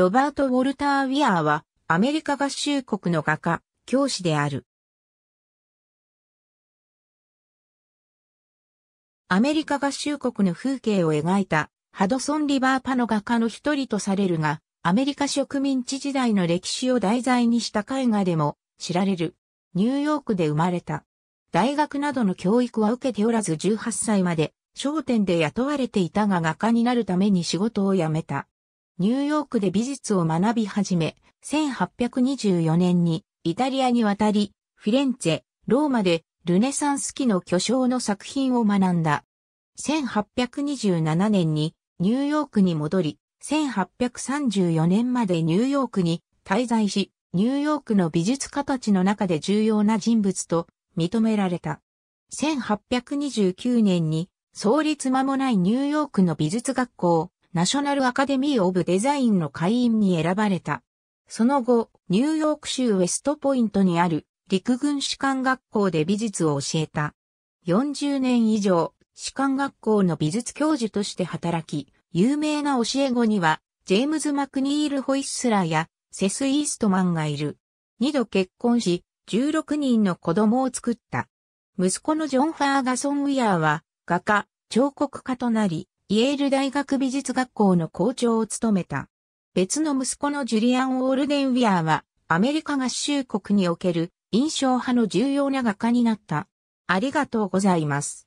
ロバート・ウォルター・ウィアーは、アメリカ合衆国の画家、教師である。アメリカ合衆国の風景を描いた、ハドソン・リバーパの画家の一人とされるが、アメリカ植民地時代の歴史を題材にした絵画でも知られる。ニューヨークで生まれた。大学などの教育は受けておらず18歳まで商店で雇われていたが画家になるために仕事を辞めた。ニューヨークで美術を学び始め、1824年にイタリアに渡り、フィレンツェ、ローマでルネサンス期の巨匠の作品を学んだ。1827年にニューヨークに戻り、1834年までニューヨークに滞在し、ニューヨークの美術家たちの中で重要な人物と認められた。1829年に創立間もないニューヨークの美術学校、ナショナルアカデミー・オブ・デザインの会員に選ばれた。その後、ニューヨーク州ウェストポイントにある陸軍士官学校で美術を教えた。40年以上、士官学校の美術教授として働き、有名な教え子には、ジェームズ・マクニール・ホイッスラーやセス・イーストマンがいる。二度結婚し、16人の子供を作った。息子のジョン・ファーガソン・ウィアーは、画家、彫刻家となり、イェール大学美術学校の校長を務めた。別の息子のジュリアン・オールデンウィアーは、アメリカ合衆国における印象派の重要な画家になった。ありがとうございます。